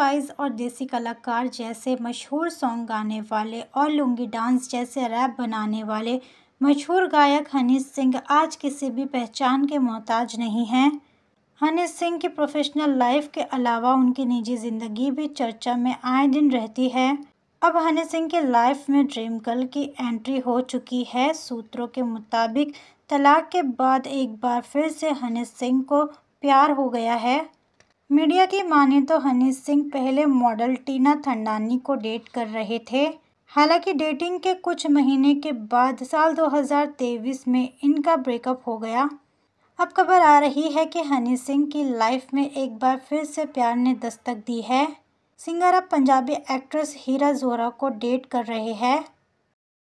wise और देसी कलाकार जैसे मशहूर सॉन्ग गाने वाले और लुंगी डांस जैसे रैप बनाने वाले मशहूर गायक हनी सिंह आज किसी भी पहचान के मोहताज नहीं हैं हनी सिंह की प्रोफेशनल लाइफ के अलावा उनकी निजी ज़िंदगी भी चर्चा में आए दिन रहती है अब हनी सिंह के लाइफ में ड्रीम गर्ल की एंट्री हो चुकी है सूत्रों के मुताबिक तलाक के बाद एक बार फिर से हनी सिंह को प्यार हो गया है मीडिया की माने तो हनी सिंह पहले मॉडल टीना थंडानी को डेट कर रहे थे हालांकि डेटिंग के कुछ महीने के बाद साल 2023 में इनका ब्रेकअप हो गया अब खबर आ रही है कि हनी सिंह की लाइफ में एक बार फिर से प्यार ने दस्तक दी है सिंगर अब पंजाबी एक्ट्रेस हीरा जोरा को डेट कर रहे हैं